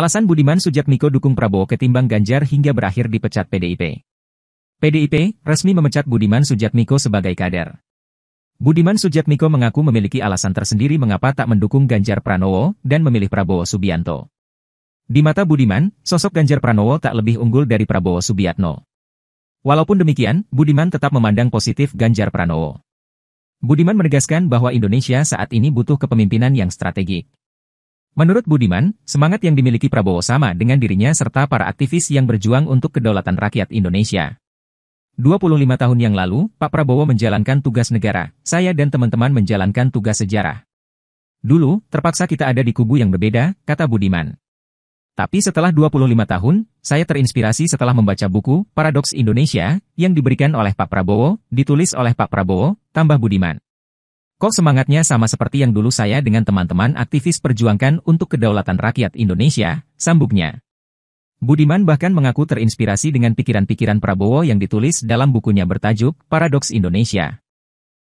Alasan Budiman Sujatmiko dukung Prabowo ketimbang Ganjar hingga berakhir dipecat PDIP. PDIP resmi memecat Budiman Sujatmiko sebagai kader. Budiman Sujatmiko mengaku memiliki alasan tersendiri mengapa tak mendukung Ganjar Pranowo dan memilih Prabowo Subianto. Di mata Budiman, sosok Ganjar Pranowo tak lebih unggul dari Prabowo Subianto. Walaupun demikian, Budiman tetap memandang positif Ganjar Pranowo. Budiman menegaskan bahwa Indonesia saat ini butuh kepemimpinan yang strategik. Menurut Budiman, semangat yang dimiliki Prabowo sama dengan dirinya serta para aktivis yang berjuang untuk kedaulatan rakyat Indonesia. 25 tahun yang lalu, Pak Prabowo menjalankan tugas negara, saya dan teman-teman menjalankan tugas sejarah. Dulu, terpaksa kita ada di kubu yang berbeda, kata Budiman. Tapi setelah 25 tahun, saya terinspirasi setelah membaca buku Paradoks Indonesia yang diberikan oleh Pak Prabowo, ditulis oleh Pak Prabowo, tambah Budiman. Kok semangatnya sama seperti yang dulu saya dengan teman-teman aktivis perjuangkan untuk kedaulatan rakyat Indonesia, sambungnya. Budiman bahkan mengaku terinspirasi dengan pikiran-pikiran Prabowo yang ditulis dalam bukunya bertajuk Paradoks Indonesia.